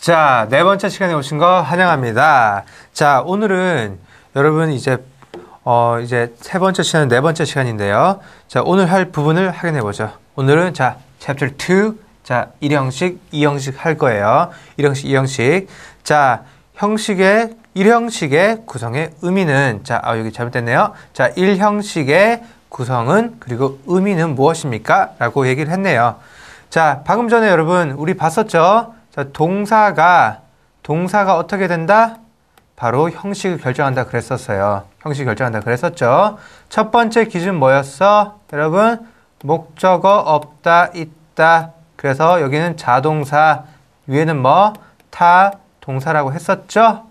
자, 네 번째 시간에 오신 거 환영합니다. 자, 오늘은 여러분 이제 어 이제 세 번째 시간 네 번째 시간인데요. 자, 오늘 할 부분을 확인해 보죠. 오늘은 자, 챕터 2. 자, 1형식, 2형식 할 거예요. 1형식, 2형식. 자, 형식의 1형식의 구성의 의미는 자, 아 여기 잘못됐네요. 자, 1형식의 구성은 그리고 의미는 무엇입니까? 라고 얘기를 했네요. 자, 방금 전에 여러분 우리 봤었죠? 자, 동사가 동사가 어떻게 된다? 바로 형식을 결정한다 그랬었어요. 형식 결정한다 그랬었죠. 첫 번째 기준 뭐였어? 여러분, 목적어 없다, 있다. 그래서 여기는 자동사, 위에는 뭐? 타, 동사라고 했었죠?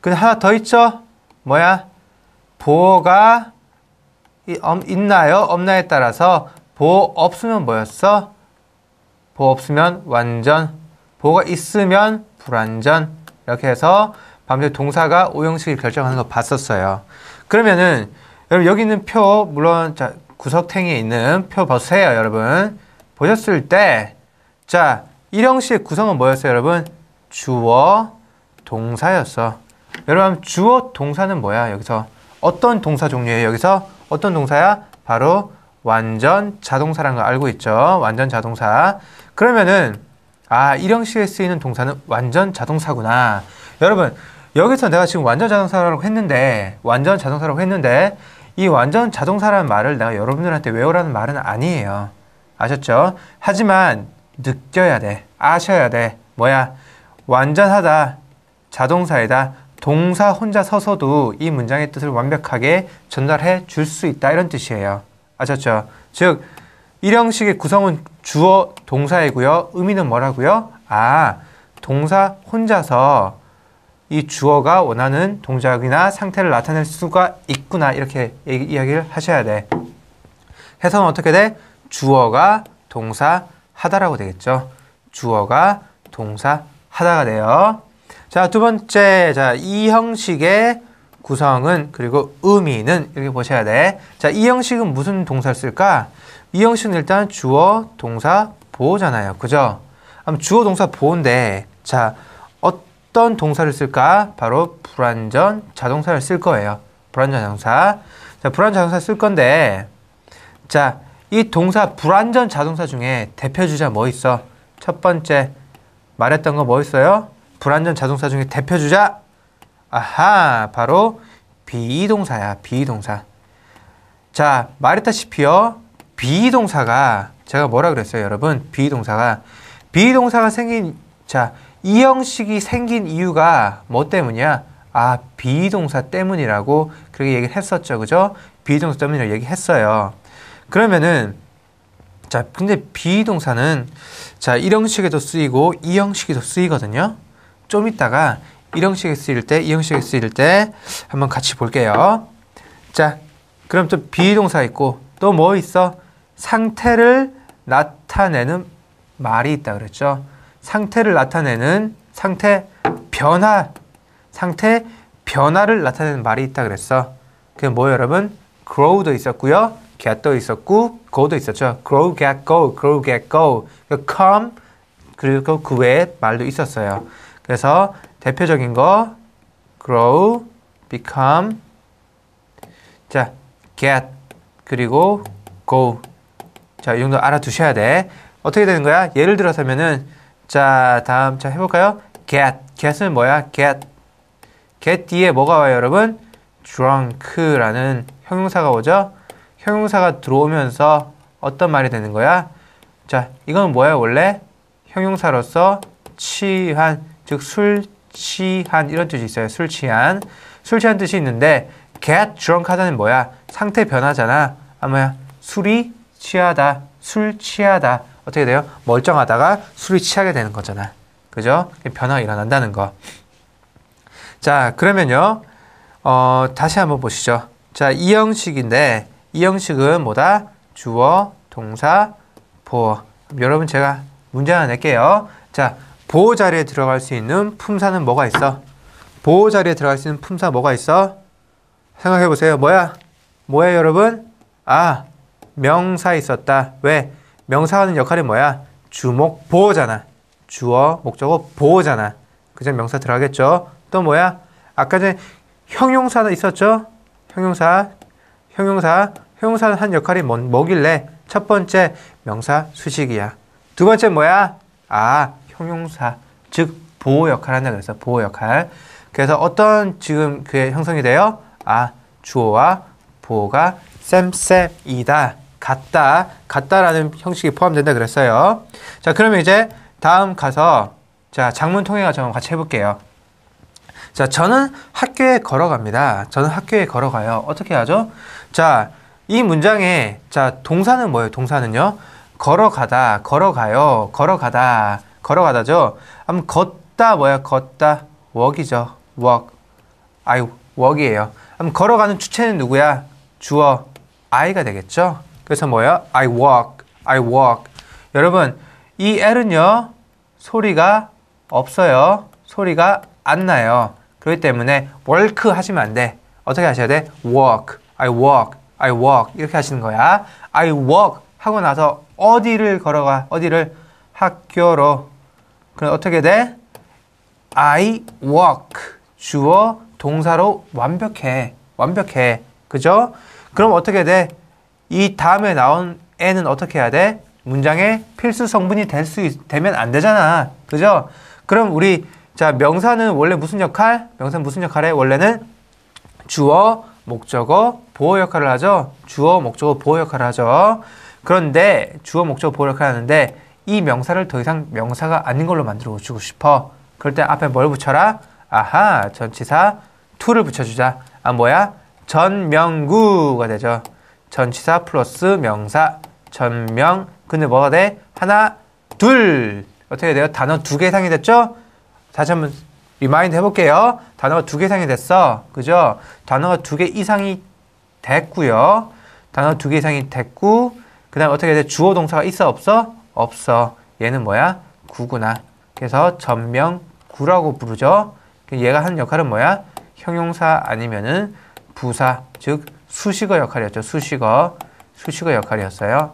근데 하나 더 있죠? 뭐야? 보호가 있나요? 없나에 따라서 보호 없으면 뭐였어? 보호 없으면 완전 보호가 있으면 불완전 이렇게 해서 밤새 동사가 오형식을 결정하는 거 봤었어요. 그러면은 여러분 여기 있는 표 물론 자 구석탱이에 있는 표 보세요 여러분 보셨을 때자 1형식 의 구성은 뭐였어요 여러분 주어 동사였어 여러분 주어 동사는 뭐야 여기서 어떤 동사 종류예요 여기서 어떤 동사야 바로 완전 자동사라는 거 알고 있죠 완전 자동사 그러면은 아, 일형식에 쓰이는 동사는 완전 자동사구나. 여러분, 여기서 내가 지금 완전 자동사라고 했는데, 완전 자동사라고 했는데, 이 완전 자동사라는 말을 내가 여러분들한테 외우라는 말은 아니에요. 아셨죠? 하지만 느껴야 돼. 아셔야 돼. 뭐야? 완전하다. 자동사이다. 동사 혼자 서서도 이 문장의 뜻을 완벽하게 전달해 줄 수 있다. 이런 뜻이에요. 아셨죠? 즉, 일형식의 구성은 주어 동사이고요. 의미는 뭐라고요? 아, 동사 혼자서 이 주어가 원하는 동작이나 상태를 나타낼 수가 있구나 이렇게 얘기, 이야기를 하셔야 돼. 해서는 어떻게 돼? 주어가 동사 하다라고 되겠죠. 주어가 동사 하다가 돼요. 자, 두 번째. 자, 이 형식의 구성은 그리고 의미는 이렇게 보셔야 돼. 자, 이 형식은 무슨 동사를 쓸까? 이 형식은 일단 주어, 동사, 보호잖아요. 그죠? 주어, 동사, 보호인데 자, 어떤 동사를 쓸까? 바로 불완전 자동사를 쓸 거예요. 불완전 자동사. 자, 불완전 자동사 쓸 건데 자, 이 동사 불완전 자동사 중에 대표 주자 뭐 있어? 첫 번째 말했던 거 뭐 있어요? 불완전 자동사 중에 대표 주자 아하 바로 비동사야 비동사 자 말했다시피요 비동사가 제가 뭐라 그랬어요, 여러분? 비동사가 비동사가 생긴 자, 이 형식이 생긴 이유가 뭐 때문이야? 아, 비동사 때문이라고 그렇게 얘기를 했었죠. 그죠? 비동사 때문이라고 얘기했어요. 그러면은 자, 근데 비동사는 자, 이 형식에도 쓰이고 이 형식에도 쓰이거든요. 좀있다가이 형식에 쓰일 때, 이 형식에 쓰일 때 한번 같이 볼게요. 자, 그럼 또 비동사 있고 또 뭐 있어? 상태를 나타내는 말이 있다 그랬죠. 상태를 나타내는 상태 변화, 상태 변화를 나타내는 말이 있다 그랬어. 그게 뭐예요, 여러분? grow도 있었고요. get도 있었고 go도 있었죠. grow, get, go, grow, get, go. 그 come 그리고 그 외에 말도 있었어요. 그래서 대표적인 거 grow, become 자, get 그리고 go 자, 이 정도 알아두셔야 돼. 어떻게 되는 거야? 예를 들어서면은 자, 다음 자 해볼까요? get. get은 뭐야? get. get 뒤에 뭐가 와요, 여러분? drunk라는 형용사가 오죠? 형용사가 들어오면서 어떤 말이 되는 거야? 자, 이건 뭐야, 원래? 형용사로서 취한, 즉 술 취한 이런 뜻이 있어요. 술 취한. 술 취한 뜻이 있는데 get drunk 하다는 뭐야? 상태 변화잖아. 아마 술이 취하다, 술 취하다. 어떻게 돼요? 멀쩡하다가 술이 취하게 되는 거잖아. 그죠? 변화가 일어난다는 거. 자, 그러면요. 어, 다시 한번 보시죠. 자, 이 형식인데, 이 형식은 뭐다? 주어, 동사, 보어. 여러분 제가 문제 하나 낼게요. 자, 보호 자리에 들어갈 수 있는 품사는 뭐가 있어? 보호 자리에 들어갈 수 있는 품사 뭐가 있어? 생각해 보세요. 뭐야? 뭐야 여러분? 아, 명사 있었다. 왜? 명사 하는 역할이 뭐야? 주목 보호잖아. 주어 목적어 보호잖아. 그전 명사 들어가겠죠. 또 뭐야? 아까 전에 형용사 있었죠? 형용사, 형용사, 형용사 는한 역할이 뭐, 뭐길래? 첫 번째 명사 수식이야. 두 번째 뭐야? 아, 형용사. 즉 보호 역할 한다 그래서 보호 역할. 그래서 어떤 지금 그게 형성이 돼요? 아, 주어와 보호가 쌤쌤이다, 같다, 같다라는 형식이 포함된다 그랬어요. 자, 그러면 이제 다음 가서 자 장문 통해 과정 같이 해볼게요. 자, 저는 학교에 걸어갑니다. 저는 학교에 걸어가요. 어떻게 하죠? 자, 이 문장에 자 동사는 뭐예요? 동사는요. 걸어가다, 걸어가요, 걸어가다, 걸어가다죠. 한번 걷다 뭐야? 걷다 walk이죠. walk. 아유, walk이에요. 한번 걸어가는 주체는 누구야? 주어 I가 되겠죠. 그래서 뭐야? I walk, I walk. 여러분, 이 L은요, 소리가 없어요. 소리가 안 나요. 그렇기 때문에 walk 하시면 안 돼. 어떻게 하셔야 돼? walk, I walk, I walk. 이렇게 하시는 거야. I walk 하고 나서 어디를 걸어가? 어디를? 학교로. 그럼 어떻게 돼? I walk. 주어 동사로 완벽해. 완벽해. 그죠? 그럼 어떻게 돼? 이 다음에 나온 에는 어떻게 해야 돼? 문장의 필수 성분이 될 수 되면 안 되잖아. 그죠? 그럼 우리 자 명사는 원래 무슨 역할? 명사는 무슨 역할해 원래는 주어, 목적어, 보호 역할을 하죠. 주어, 목적어, 보호 역할을 하죠. 그런데 주어, 목적어, 보호 역할을 하는데 이 명사를 더 이상 명사가 아닌 걸로 만들어 주고 싶어. 그럴 때 앞에 뭘 붙여라? 아하, 전치사 to를 붙여주자. 아 뭐야? 전명구가 되죠. 전치사 플러스 명사 전명 근데 뭐가 돼? 하나 둘 어떻게 돼요? 단어 두 개 이상이 됐죠? 다시 한번 리마인드 해볼게요. 단어가 두 개 이상이 됐어. 그죠? 단어가 두 개 이상이 됐고요. 단어 두 개 이상이 됐고 그 다음에 어떻게 돼? 주어 동사가 있어 없어? 없어. 얘는 뭐야? 구구나. 그래서 전명구라고 부르죠. 얘가 하는 역할은 뭐야? 형용사 아니면은 부사, 즉 수식어 역할이었죠. 수식어, 수식어 역할이었어요.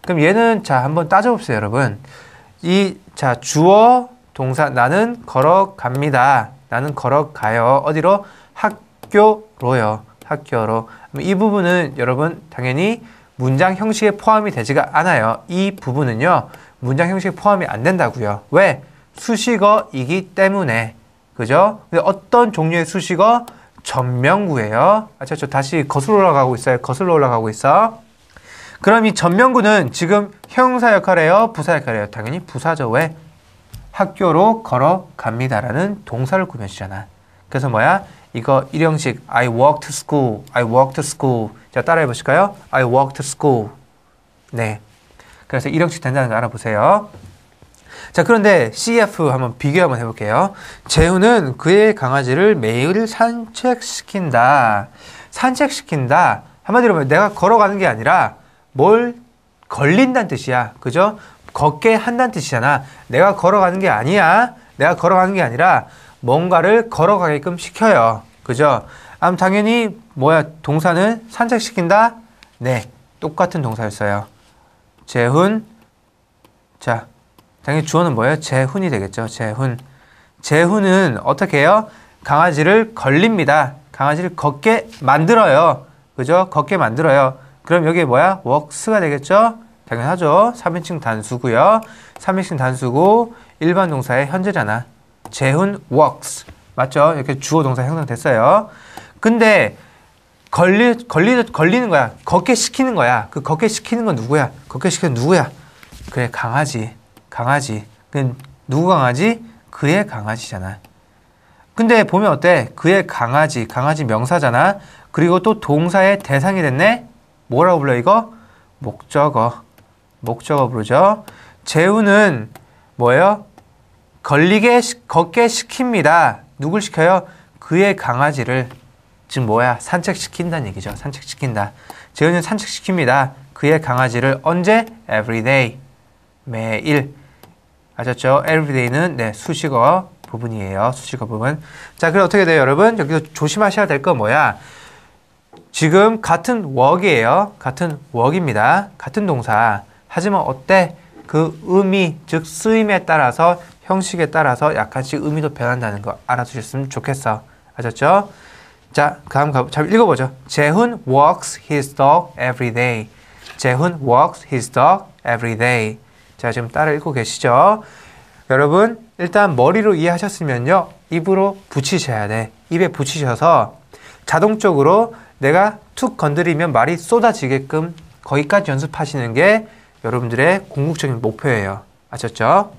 그럼 얘는 자 한번 따져봅시다, 여러분. 이 자 주어 동사 나는 걸어갑니다. 나는 걸어가요. 어디로? 학교로요. 학교로. 이 부분은 여러분 당연히 문장 형식에 포함이 되지가 않아요. 이 부분은요. 문장 형식에 포함이 안 된다고요. 왜? 수식어이기 때문에. 그죠? 근데 어떤 종류의 수식어? 전명구예요 아셨죠? 다시 거슬러 올라가고 있어요. 거슬러 올라가고 있어. 그럼 이 전면구는 지금 형사 역할이에요? 부사 역할이에요? 당연히 부사죠. 왜? 학교로 걸어갑니다라는 동사를 꾸며 주잖아. 그래서 뭐야? 이거 일형식 I walk to school. I walk to school. 자, 따라해 보실까요? I walk to school. 네. 그래서 일형식 된다는 거 알아보세요. 자, 그런데 CF 한번 비교 한번 해볼게요. 재훈은 그의 강아지를 매일 산책시킨다. 산책시킨다. 한마디로 보면 내가 걸어가는 게 아니라 뭘 걸린다는 뜻이야. 그죠? 걷게 한다는 뜻이잖아. 내가 걸어가는 게 아니야. 내가 걸어가는 게 아니라 뭔가를 걸어가게끔 시켜요. 그죠? 암 당연히 뭐야 동사는 산책시킨다. 네, 똑같은 동사였어요. 재훈 자 당연히 주어는 뭐예요? 재훈이 되겠죠. 재훈. 재훈은 어떻게 해요? 강아지를 걸립니다. 강아지를 걷게 만들어요. 그죠? 걷게 만들어요. 그럼 여기 에 뭐야? 웍스가 되겠죠? 당연하죠. 3인칭 단수고요. 3인칭 단수고 일반 동사의 현재잖아. 재훈 웍스. 맞죠? 이렇게 주어 동사 형성됐어요. 근데 걸리 걸리 걸리는 거야. 걷게 시키는 거야. 그 걷게 시키는 건 누구야? 걷게 시키는 누구야? 그래 강아지. 강아지. 누구 강아지? 그의 강아지잖아. 근데 보면 어때? 그의 강아지, 강아지 명사잖아. 그리고 또 동사의 대상이 됐네? 뭐라고 불러 이거? 목적어. 목적어 부르죠. 재우는 뭐예요? 걸리게, 걷게 시킵니다. 누굴 시켜요? 그의 강아지를. 지금 뭐야? 산책시킨다는 얘기죠. 산책시킨다. 재우는 산책시킵니다. 그의 강아지를 언제? Every day. 매일. 아셨죠? everyday는 네, 수식어 부분이에요. 수식어 부분. 자, 그럼 어떻게 돼요, 여러분? 여기서 조심하셔야 될 건 뭐야? 지금 같은 work이에요. 같은 work입니다. 같은 동사. 하지만 어때? 그 의미, 즉 쓰임에 따라서 형식에 따라서 약간씩 의미도 변한다는 거 알아두셨으면 좋겠어. 아셨죠? 자, 다음 가, 잘 읽어보죠. 재훈 walks his dog every day. 재훈 walks his dog every day. 자, 지금 따라 읽고 계시죠? 여러분, 일단 머리로 이해하셨으면요. 입으로 붙이셔야 돼. 입에 붙이셔서 자동적으로 내가 툭 건드리면 말이 쏟아지게끔 거기까지 연습하시는 게 여러분들의 궁극적인 목표예요. 아셨죠?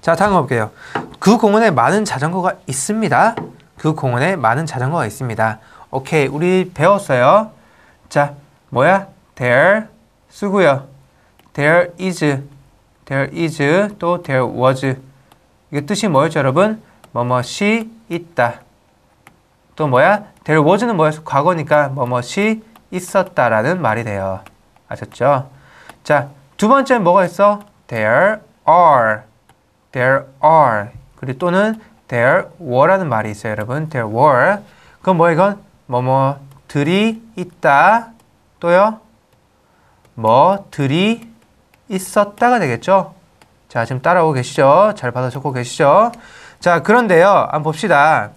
자, 다음 볼게요그 공원에 많은 자전거가 있습니다. 그 공원에 많은 자전거가 있습니다. 오케이, 우리 배웠어요. 자, 뭐야? There 쓰고요. there is, there is, 또 there was. 이게 뜻이 뭐였죠, 여러분? 뭐뭐시 있다. 또 뭐야? there was는 뭐였어? 과거니까 뭐뭐시 있었다라는 말이 돼요. 아셨죠? 자, 두번째 뭐가 있어? there are, there are. 그리고 또는 there were라는 말이 있어요, 여러분. there were. 그건 뭐야, 이건? 뭐뭐들이 있다. 또요? 뭐들이 있었다가 되겠죠? 자, 지금 따라오고 계시죠? 잘 받아 적고 계시죠? 자, 그런데요. 한번 봅시다.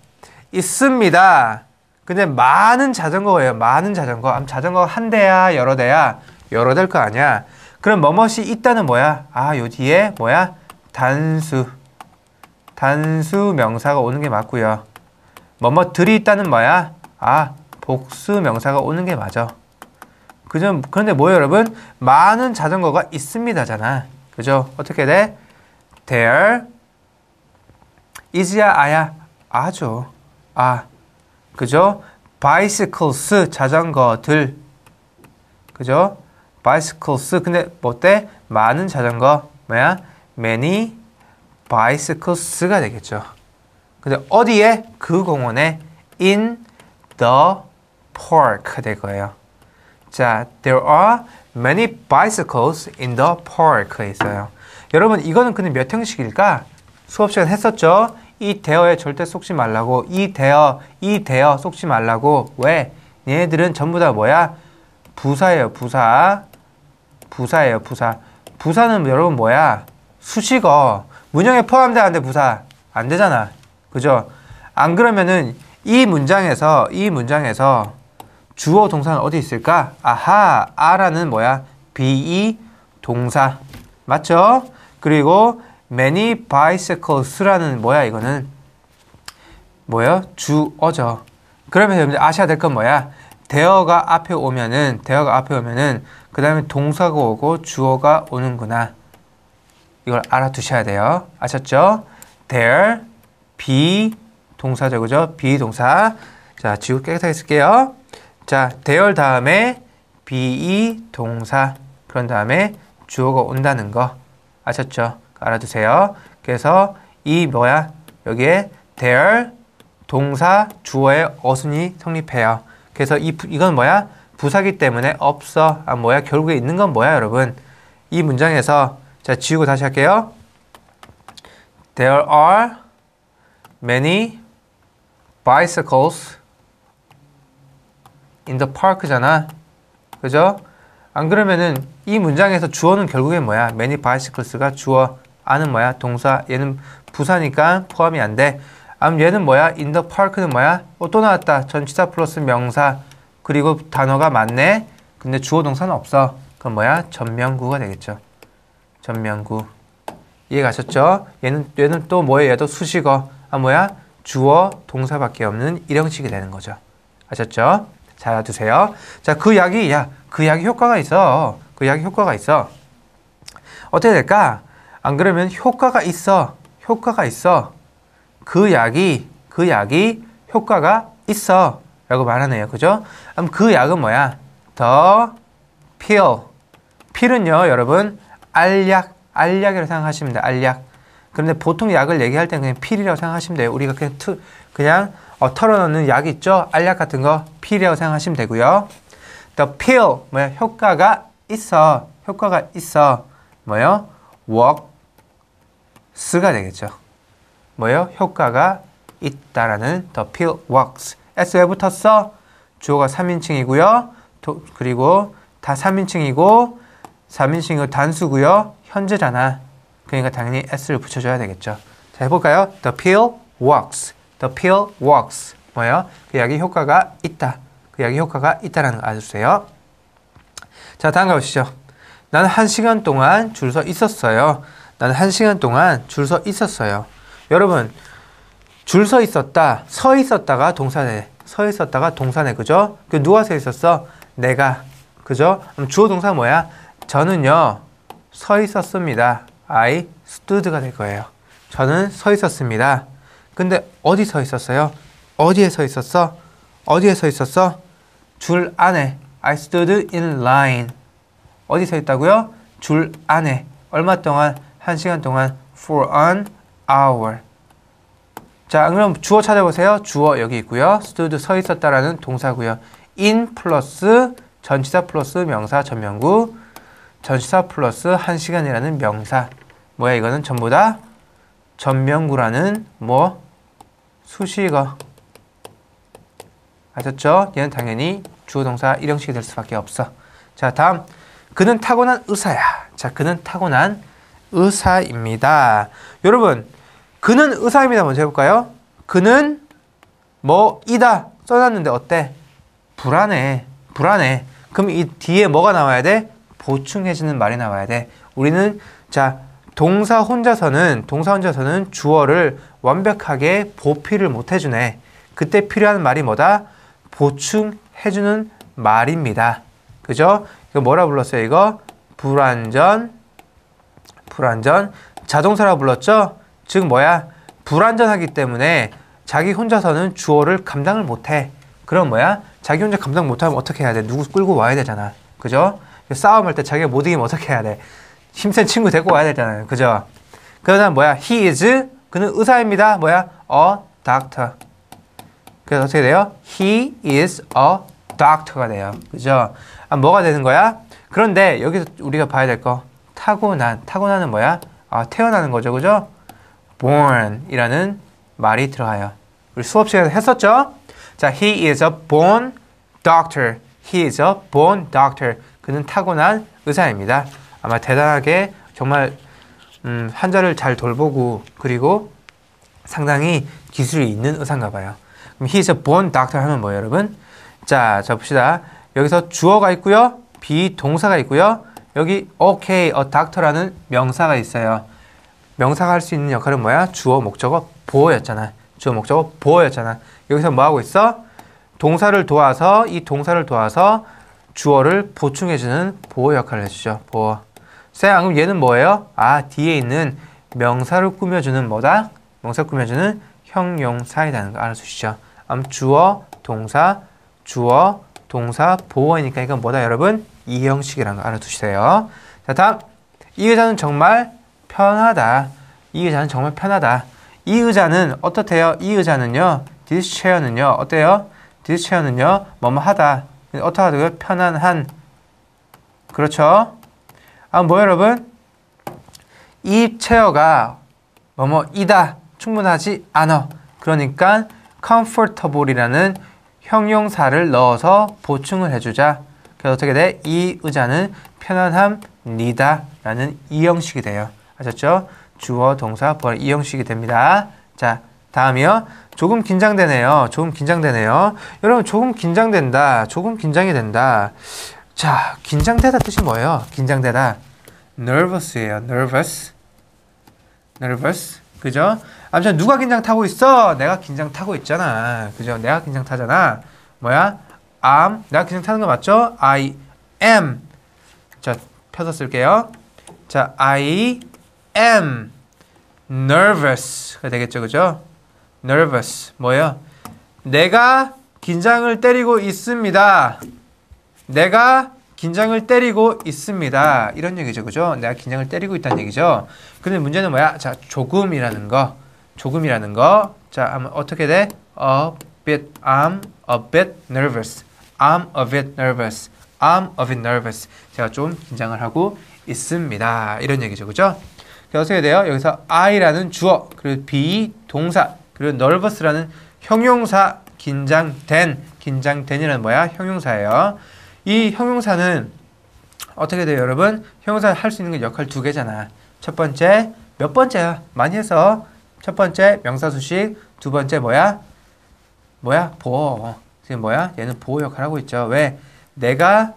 있습니다. 근데 많은 자전거예요. 많은 자전거. 자전거 한 대야, 여러 대야, 여러 대일 거 아니야. 그럼 뭐뭇이 있다는 뭐야? 아, 요 뒤에 뭐야? 단수. 단수 명사가 오는 게 맞고요. 뭐뭇들이 있다는 뭐야? 아, 복수 명사가 오는 게 맞아. 그죠 그런데 뭐예요, 여러분? 많은 자전거가 있습니다잖아. 그죠? 어떻게 돼? There is야 아야 아죠. 아. 그죠? bicycles 자전거들. 그죠? bicycles 근데 뭐때 많은 자전거 뭐야? many bicycles가 되겠죠. 근데 어디에? 그 공원에 in the park 될 거예요. 자, there are many bicycles in the park 있어요. 여러분 이거는 근데 몇 형식일까? 수업 시간 했었죠? 이 대어에 절대 속지 말라고 이 대어, 이 대어 속지 말라고 왜? 얘네들은 전부 다 뭐야? 부사예요, 부사. 부사예요, 부사. 부사는 여러분 뭐야? 수식어. 문형에 포함돼안 돼, 부사. 안 되잖아. 그죠? 안 그러면은 이 문장에서, 이 문장에서 주어 동사는 어디 있을까? 아하, 아라는 뭐야? be 동사. 맞죠? 그리고 many bicycles라는 뭐야? 이거는 뭐예요? 주어죠. 그러면 여러분들 아셔야 될 건 뭐야? 대어가 앞에 오면은 대어가 앞에 오면은 그 다음에 동사가 오고 주어가 오는구나. 이걸 알아두셔야 돼요. 아셨죠? there be 동사죠. 그죠? be 동사. 자, 지우 깨끗하게 쓸게요. 자, 대열 다음에 be 동사 그런 다음에 주어가 온다는 거 아셨죠? 알아두세요. 그래서 이 뭐야? 여기에 대열 동사 주어의 어순이 성립해요. 그래서 이 이건 뭐야? 부사기 때문에 없어. 아 뭐야? 결국에 있는 건 뭐야, 여러분? 이 문장에서 자, 지우고 다시 할게요. There are many bicycles in the park잖아. 그죠? 안 그러면은 이 문장에서 주어는 결국엔 뭐야? many bicycles가 주어 아는 뭐야? 동사 얘는 부사니까 포함이 안 돼. 암 얘는 뭐야? in the park는 뭐야? 어, 또 나왔다. 전치사 플러스 명사 그리고 단어가 맞네. 근데 주어 동사는 없어. 그럼 뭐야? 전명구가 되겠죠. 전명구 이해가셨죠? 얘는 얘는 또 뭐예요? 얘도 수식어. 아 뭐야? 주어 동사밖에 없는 일형식이 되는 거죠. 아셨죠? 자, 드세요. 자, 그 약이, 야, 그 약이 효과가 있어. 그 약이 효과가 있어. 어떻게 될까? 안 그러면 효과가 있어. 효과가 있어. 그 약이, 그 약이 효과가 있어. 라고 말하네요. 그죠? 그럼 그 약은 뭐야? 더 pill. 필은요, 여러분, 알약, 알약이라고 생각하시면 돼요. 알약. 그런데 보통 약을 얘기할 때는 그냥 필이라고 생각하시면 돼요. 우리가 그냥, 투, 그냥 어, 털어놓는 약 있죠? 알약 같은 거 필이라고 생각하시면 되고요. The pill 뭐야 효과가 있어 효과가 있어 뭐요? works가 되겠죠. 뭐요? 효과가 있다라는 the pill works. s 왜 붙었어? 주어가 3인칭이고요. 도, 그리고 다 3인칭이고 3인칭이고 그 단수고요. 현재잖아. 그러니까 당연히 s를 붙여줘야 되겠죠. 자 해볼까요? The pill works. The pill works. 뭐예요? 그 약이 효과가 있다. 그 약이 효과가 있다라는 거 알려주세요. 자, 다음 가보시죠. 나는 한 시간 동안 줄 서 있었어요. 나는 한 시간 동안 줄 서 있었어요. 여러분, 줄 서 있었다, 서 있었다가 동사네. 서 있었다가 동사네. 그죠? 그 누가 서 있었어? 내가. 그죠? 그럼 주어 동사 뭐야? 저는요, 서 있었습니다. I stood가 될 거예요. 저는 서 있었습니다. 근데 어디 서 있었어요? 어디에 서 있었어? 어디에 서 있었어? 줄 안에. I stood in line. 어디 서 있다고요? 줄 안에. 얼마 동안? 한 시간 동안. For an hour. 자, 그럼 주어 찾아보세요. 주어 여기 있고요. stood 서 있었다라는 동사고요. in 플러스 전치사 플러스 명사 전명구 전치사 플러스 한시간이라는 명사 뭐야 이거는 전부 다 전명구라는 뭐 수식어 아셨죠? 얘는 당연히 주어동사 일형식이 될 수밖에 없어. 자 다음 그는 타고난 의사야. 자 그는 타고난 의사입니다. 여러분 그는 의사입니다. 먼저 해볼까요? 그는 뭐이다 써놨는데 어때? 불안해. 불안해. 그럼 이 뒤에 뭐가 나와야 돼? 보충해주는 말이 나와야 돼. 우리는 자 동사 혼자서는 동사 혼자서는 주어를 완벽하게 보필을 못 해주네. 그때 필요한 말이 뭐다? 보충해주는 말입니다. 그죠? 이거 뭐라 불렀어요? 이거 불완전 불완전 자동사라 고 불렀죠? 즉 뭐야? 불완전하기 때문에 자기 혼자서는 주어를 감당을 못해. 그럼 뭐야? 자기 혼자 감당 못하면 어떻게 해야 돼? 누구 끌고 와야 되잖아. 그죠? 싸움할 때 자기가 못 이기면 어떻게 해야 돼? 힘센 친구 데리고 와야 되잖아요. 그죠? 그러다 뭐야? He is 그는 의사입니다. 뭐야? A doctor. 그래서 어떻게 돼요? He is a doctor가 돼요. 그죠? 아, 뭐가 되는 거야? 그런데 여기서 우리가 봐야 될 거. 타고난. 타고난은 뭐야? 아, 태어나는 거죠. 그죠? born 이라는 말이 들어가요. 우리 수업 시간에 했었죠? 자, he is a born doctor. he is a born doctor. 그는 타고난 의사입니다. 아마 대단하게 정말 음, 환자를 잘 돌보고 그리고 상당히 기술이 있는 의사인가 봐요. 그럼 he's a born doctor 하면 뭐예요, 여러분? 자, 자 봅시다. 여기서 주어가 있고요. 비동사가 있고요. 여기 okay, a doctor라는 명사가 있어요. 명사가 할 수 있는 역할은 뭐야? 주어 목적어 보어였잖아. 주어 목적어 보어였잖아. 여기서 뭐 하고 있어? 동사를 도와서 이 동사를 도와서 주어를 보충해주는 보호 역할을 해주죠. 보호. 쌤, 그럼 얘는 뭐예요? 아, 뒤에 있는 명사를 꾸며주는 뭐다? 명사 꾸며주는 형용사이라는 거 알아주시죠. 암 주어, 동사, 주어, 동사, 보어이니까 이건 뭐다 여러분? 이 형식이라는 거 알아두세요. 자, 다음. 이 의자는 정말 편하다. 이 의자는 정말 편하다. 이 의자는 어떻대요? 이 의자는요. this chair는요. 어때요? this chair는요. 뭐 뭐 하다. 어떻다고요? 편안한. 그렇죠? 아, 뭐 여러분? 이 체어가 뭐 뭐이다 충분하지 않아. 그러니까 comfortable이라는 형용사를 넣어서 보충을 해주자. 그래서 어떻게 돼? 이 의자는 편안함니다 라는 이 형식이 돼요. 아셨죠? 주어, 동사, 부활 이 형식이 됩니다. 자, 다음이요. 조금 긴장되네요. 조금 긴장되네요. 여러분, 조금 긴장된다. 조금 긴장이 된다. 자, 긴장되다 뜻이 뭐예요? 긴장되다. nervous예요. nervous. nervous. 그죠? 아무튼 누가 긴장 타고 있어? 내가 긴장 타고 있잖아. 그죠? 내가 긴장 타잖아. 뭐야? am 내가 긴장 타는 거 맞죠? I am. 자, 펴서 쓸게요. 자, I am nervous가 되겠죠. 그죠? nervous. 뭐예요? 내가 긴장을 때리고 있습니다. 내가 긴장을 때리고 있습니다. 이런 얘기죠. 그죠? 내가 긴장을 때리고 있다는 얘기죠. 근데 문제는 뭐야? 자, 조금이라는 거. 조금이라는 거. 자, 하면 어떻게 돼? A bit. I'm a bit nervous. I'm a bit nervous. I'm a bit nervous. 제가 좀 긴장을 하고 있습니다. 이런 얘기죠. 그죠? 어떻게 돼요? 여기서 I라는 주어, 그리고 be 동사, 그리고 nervous라는 형용사, 긴장된, 긴장된이라는 뭐야? 형용사예요. 이 형용사는 어떻게 돼요, 여러분? 형용사 할수 있는 건 역할 두 개잖아. 첫 번째, 몇 번째야? 많이 해서. 첫 번째, 명사수식. 두 번째, 뭐야? 뭐야? 보어. 지금 뭐야? 얘는 보호 역할 하고 있죠. 왜? 내가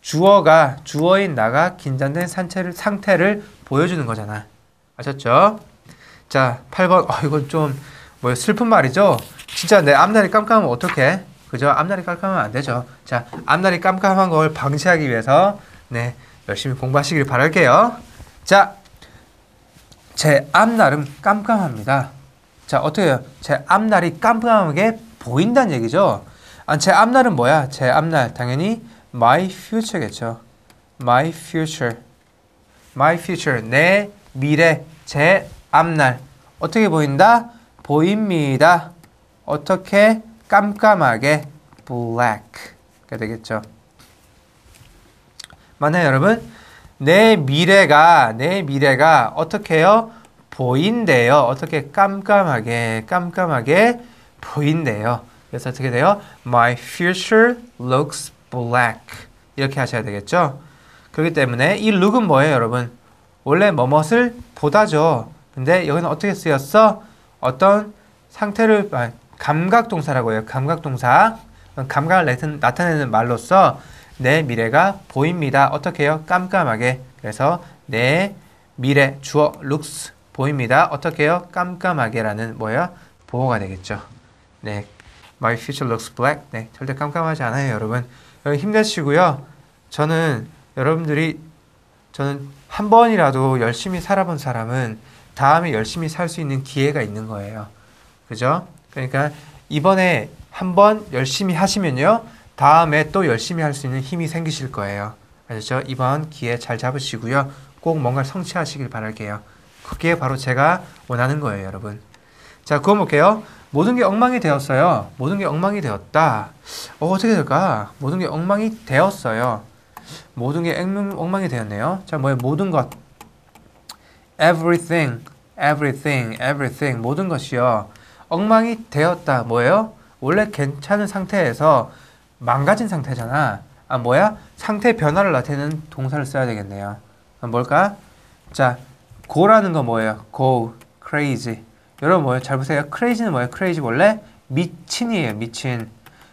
주어가, 주어인 나가 긴장된 산체를, 상태를 보여주는 거잖아. 아셨죠? 자, 8번. 어, 이건 좀, 뭐, 슬픈 말이죠? 진짜 내 앞날이 깜깜하면 어떡해? 그죠? 앞날이 깜깜하면 안 되죠. 자, 앞날이 깜깜한 걸 방지하기 위해서 네, 열심히 공부하시길 바랄게요. 자, 제 앞날은 깜깜합니다. 자, 어떻게 해요? 제 앞날이 깜깜하게 보인다는 얘기죠. 아, 제 앞날은 뭐야? 제 앞날 당연히 my future겠죠. my future. my future. 내 미래, 제 앞날. 어떻게 보인다? 보입니다. 어떻게 깜깜하게 black가 되겠죠. 맞나요, 여러분? 내 미래가 내 미래가 어떻게요? 보인대요. 어떻게 깜깜하게 깜깜하게 보인대요. 그래서 어떻게 돼요? My future looks black. 이렇게 하셔야 되겠죠? 그렇기 때문에 이 look은 뭐예요, 여러분? 원래 뭐뭇을 보다죠. 근데 여기는 어떻게 쓰였어? 어떤 상태를 아 감각동사라고 해요. 감각동사. 감각을 나타내는 말로써 내 미래가 보입니다. 어떻게 해요? 깜깜하게. 그래서 내 미래, 주어, looks, 보입니다. 어떻게 해요? 깜깜하게라는 뭐예요? 보호가 되겠죠. 네. My future looks black. 네. 절대 깜깜하지 않아요, 여러분. 여러분 힘내시고요. 저는 여러분들이 저는 한 번이라도 열심히 살아본 사람은 다음에 열심히 살 수 있는 기회가 있는 거예요. 그죠? 그러니까 이번에 한 번 열심히 하시면요. 다음에 또 열심히 할 수 있는 힘이 생기실 거예요. 아셨죠? 이번 기회 잘 잡으시고요. 꼭뭔가 성취하시길 바랄게요. 그게 바로 제가 원하는 거예요, 여러분. 자, 그거 볼게요. 모든 게 엉망이 되었어요. 모든 게 엉망이 되었다. 어, 어떻게 될까? 모든 게 엉망이 되었어요. 모든 게 엉망이 되었네요. 자, 뭐예요? 모든 것. everything, everything, everything. 모든 것이요. 엉망이 되었다. 뭐예요? 원래 괜찮은 상태에서 망가진 상태잖아. 아, 뭐야? 상태 변화를 나타내는 동사를 써야 되겠네요. 뭘까? 자, 고라는 거 뭐예요? go, crazy. 여러분 뭐예요? 잘 보세요. crazy는 뭐예요? crazy 원래 미친이에요, 미친.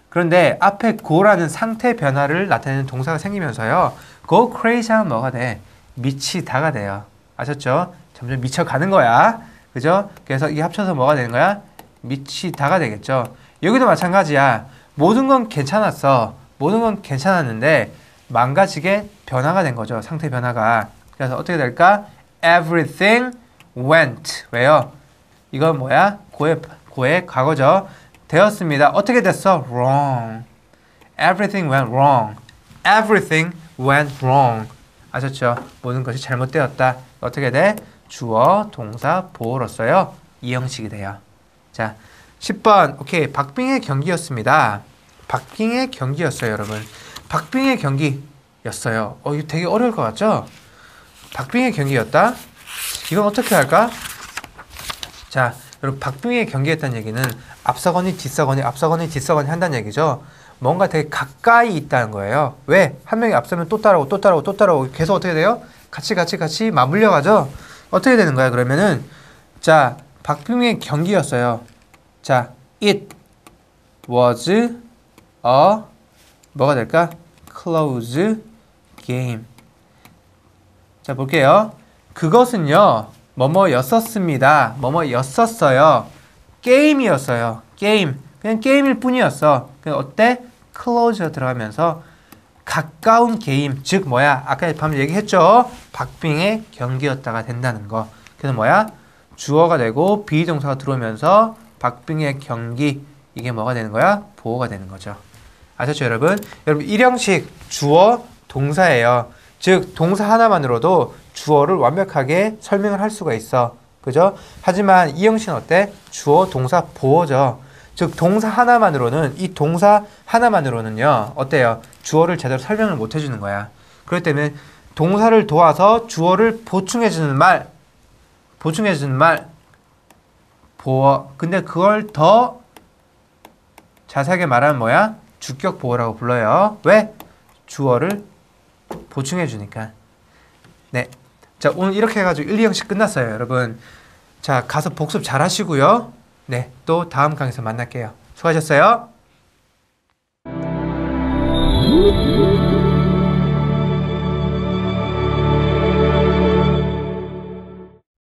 그런데 앞에 go라는 상태 변화를 나타내는 동사가 생기면서요. go crazy 하면 뭐가 돼? 미치다가 돼요. 아셨죠? 점점 미쳐가는 거야. 그죠? 그래서 이게 합쳐서 뭐가 되는 거야? 미치다가 되겠죠. 여기도 마찬가지야. 모든 건 괜찮았어. 모든 건 괜찮았는데 망가지게 변화가 된 거죠. 상태 변화가. 그래서 어떻게 될까? Everything went. 왜요? 이건 뭐야? 고의, 고의 과거죠. 되었습니다. 어떻게 됐어? wrong. Everything went wrong. Everything went wrong. 아셨죠? 모든 것이 잘못되었다. 어떻게 돼? 주어, 동사, 보호로써요이 형식이 돼요. 자, 10번. 오케이. 박빙의 경기였습니다. 박빙의 경기였어요, 여러분. 박빙의 경기였어요. 어, 이거 되게 어려울 것 같죠? 박빙의 경기였다. 이건 어떻게 할까? 자, 여러분 박빙의 경기였다는 얘기는 앞서거니 뒤서거니 앞서거니 뒤서거니 한다는 얘기죠. 뭔가 되게 가까이 있다는 거예요. 왜? 한 명이 앞서면 또 따라오고 또 따라오고 또 따라오고 계속 어떻게 돼요? 같이 같이 같이 맞물려 가죠. 어떻게 되는 거야? 그러면은 자, 박빙의 경기였어요. 자, it was a 뭐가 될까? close game. 자, 볼게요. 그것은요. 뭐뭐였었습니다. 뭐뭐였었어요. 게임이었어요. 게임. 그냥 게임일 뿐이었어. 그냥 어때? close 들어가면서 가까운 게임. 즉 뭐야? 아까 밤에 얘기했죠. 박빙의 경기였다가 된다는 거. 그래서 뭐야? 주어가 되고 비동사가 들어오면서 박빙의 경기 이게 뭐가 되는 거야? 보호가 되는 거죠. 아셨죠 여러분? 여러분 일형식 주어 동사예요. 즉 동사 하나만으로도 주어를 완벽하게 설명을 할 수가 있어. 그죠? 하지만 이형식은 어때? 주어 동사 보호죠. 즉 동사 하나만으로는 이 동사 하나만으로는요 어때요? 주어를 제대로 설명을 못 해주는 거야. 그럴 때는 동사를 도와서 주어를 보충해주는 말 보충해 주는 말 보어 근데 그걸 더 자세하게 말하면 뭐야? 주격 보어라고 불러요 왜? 주어를 보충해 주니까 네. 자 오늘 이렇게 해가지고 1, 2형식 끝났어요 여러분 자 가서 복습 잘 하시고요 네 또 다음 강에서 만날게요 수고하셨어요